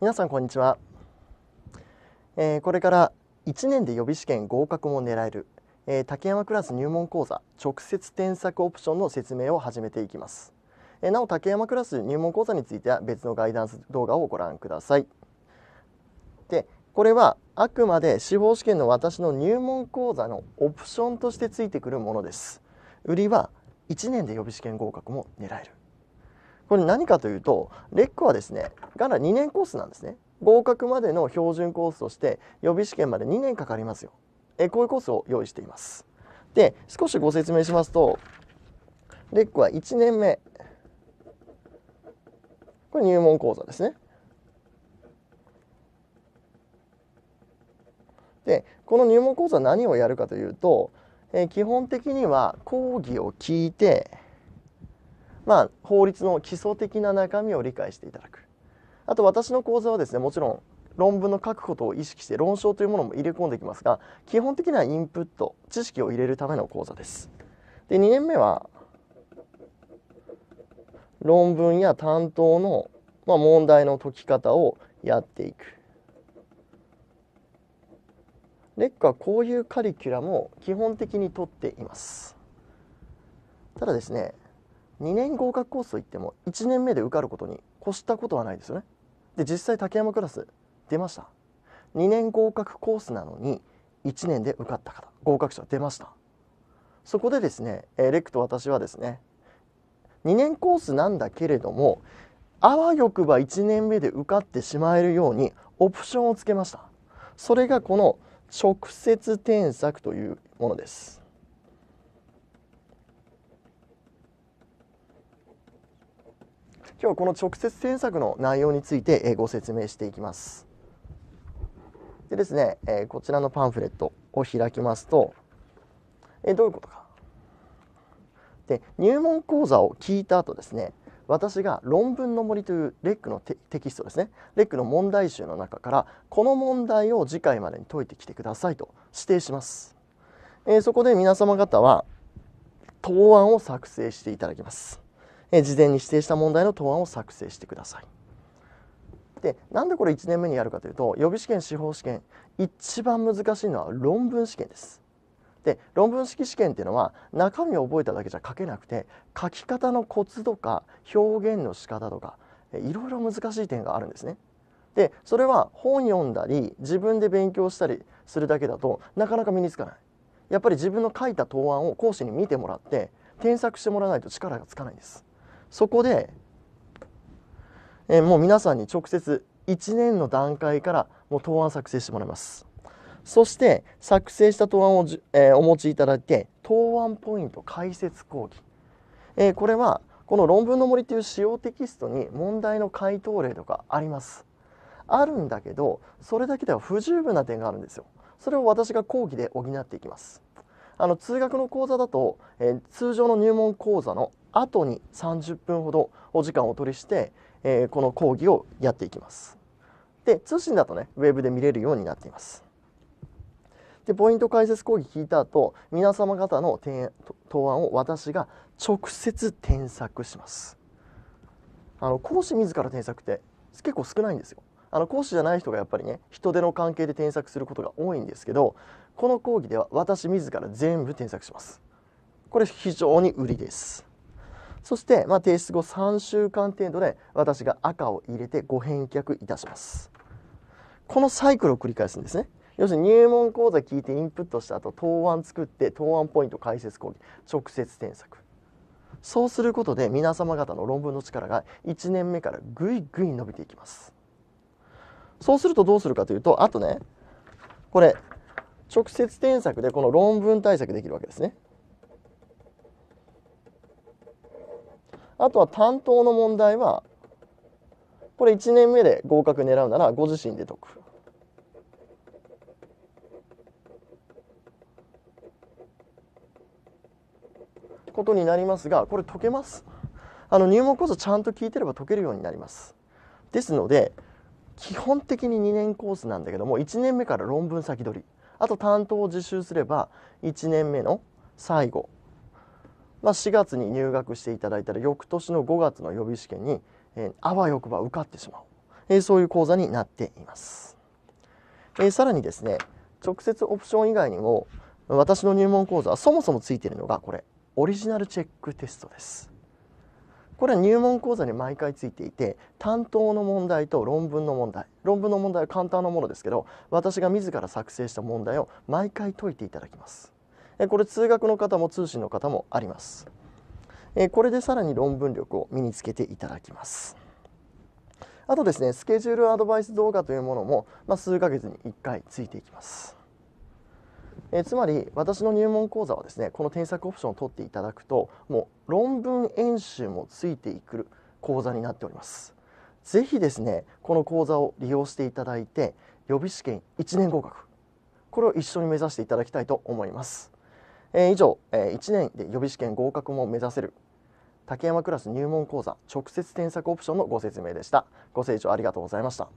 皆さんこんにちは、えー、これから1年で予備試験合格も狙える、えー、竹山クラス入門講座直接添削オプションの説明を始めていきます、えー、なお竹山クラス入門講座については別のガイダンス動画をご覧くださいでこれはあくまで司法試験の私の入門講座のオプションとしてついてくるものです売りは1年で予備試験合格も狙えるこれ何かというとレックはですねがら2年コースなんですね合格までの標準コースとして予備試験まで2年かかりますよえこういうコースを用意していますで少しご説明しますとレックは1年目これ入門講座ですねでこの入門講座何をやるかというと、え基本的には講義を聞いてまあ、法律の基礎的な中身を理解していただくあと私の講座はですねもちろん論文の書くことを意識して論証というものも入れ込んできますが基本的にはインプット知識を入れるための講座ですで2年目は論文や担当の、まあ、問題の解き方をやっていくレックはこういうカリキュラムを基本的にとっていますただですね2年合格コースといっても1年目で受かることに越したことはないですよねで実際竹山クラス出ました2年合格コースなのに1年で受かった方合格者出ましたそこでですね、えー、レクと私はですね2年コースなんだけれどもあわよくば1年目で受かってしまえるようにオプションをつけましたそれがこの直接添削というものです今日この直接添削の内容について、えご説明していきます。でですね、えこちらのパンフレットを開きますと、えどういうことか。で入門講座を聞いた後ですね私が「論文の森」というレックのテキストですねレックの問題集の中からこの問題を次回までに解いてきてくださいと指定します、えー、そこで皆様方は答案を作成していただきますえ事前に指定した問題の答案を作成してください。でなんでこれ1年目にやるかというと予備試験司法試験一番難しいのは論文試験です。で論文式試験っていうのは中身を覚えただけじゃ書けなくて書き方のコツとか表現の仕方とかいろいろ難しい点があるんですね。でそれは本読んだり自分で勉強したりするだけだとなかなか身につかない。やっぱり自分の書いた答案を講師に見てもらって添削してもらわないと力がつかないんです。そこで、えもう皆さんに直接1年の段階からもう答案作成してもらいますそして作成した答案をじ、えー、お持ちいただいて答案ポイント解説講義、えー、これはこの「論文の森」という使用テキストに問題の回答例とかありますあるんだけどそれだけでは不十分な点があるんですよそれを私が講義で補っていきますあの通学の講座だと、えー、通常の入門講座の後に30分ほどお時間をお取りして、えー、この講義をやっていきます。で、通信だとね、ウェブで見れるようになっています。で、ポイント解説講義聞いた後、皆様方の提案答案を私が直接添削します。あの講師自ら添削って結構少ないんですよ。あの講師じゃない人がやっぱりね人手の関係で添削することが多いんですけどこの講義では私自ら全部添削します。これ非常に売りです。そして、まあ、提出後3週間程度で私が赤を入れてご返却いたしますこのサイクルを繰り返すんですね要するに入門講座聞いてインプットした後答案作って答案ポイント解説講義直接添削そうすることで皆様方の論文の力が1年目からぐいぐい伸びていきますそうするとどうするかというとあとねこれ直接添削でこの論文対策できるわけですねあとは担当の問題はこれ1年目で合格狙うならご自身で解く。ことになりますがこれ解けますあの入門ースちゃんと聞いてれば解けるようになりますですので基本的に2年コースなんだけども1年目から論文先取りあと担当を実習すれば1年目の最後まあ、4月に入学していただいたら翌年の5月の予備試験に、えー、あわよくば受かってしまう、えー、そういう講座になっています、えー、さらにですね直接オプション以外にも私の入門講座はそもそもついているのがこれオリジナルチェックテストですこれは入門講座に毎回ついていて担当の問題と論文の問題論文の問題は簡単なものですけど私が自ら作成した問題を毎回解いていただきますえこれ通学の方も通信の方もあります。えこれでさらに論文力を身につけていただきます。あとですね、スケジュールアドバイス動画というものも、まあ、数ヶ月に1回ついていきます。えつまり私の入門講座はですねこの添削オプションを取っていただくともう論文演習もついていく講座になっております是非ですねこの講座を利用していただいて予備試験1年合格これを一緒に目指していただきたいと思いますえー、以上、えー、1年で予備試験合格も目指せる竹山クラス入門講座直接添削オプションのご説明でしたご清聴ありがとうございました